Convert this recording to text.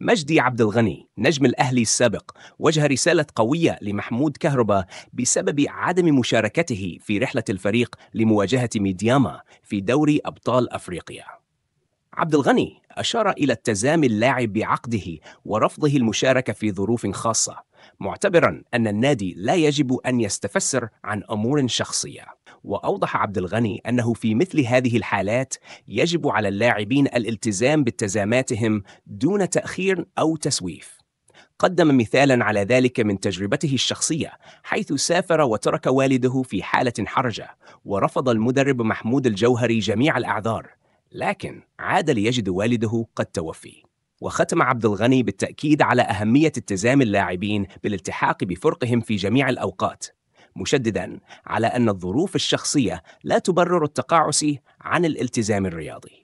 مجدي عبد الغني نجم الأهلي السابق وجه رسالة قوية لمحمود كهربا بسبب عدم مشاركته في رحلة الفريق لمواجهة ميدياما في دوري أبطال أفريقيا عبد الغني أشار إلى التزام اللاعب بعقده ورفضه المشاركة في ظروف خاصة معتبرا أن النادي لا يجب أن يستفسر عن أمور شخصية وأوضح عبد الغني أنه في مثل هذه الحالات يجب على اللاعبين الالتزام بالتزاماتهم دون تأخير أو تسويف قدم مثالا على ذلك من تجربته الشخصية حيث سافر وترك والده في حالة حرجة ورفض المدرب محمود الجوهري جميع الأعذار لكن عاد ليجد والده قد توفي وختم عبد الغني بالتأكيد على أهمية التزام اللاعبين بالالتحاق بفرقهم في جميع الأوقات مشددا على أن الظروف الشخصية لا تبرر التقاعس عن الالتزام الرياضي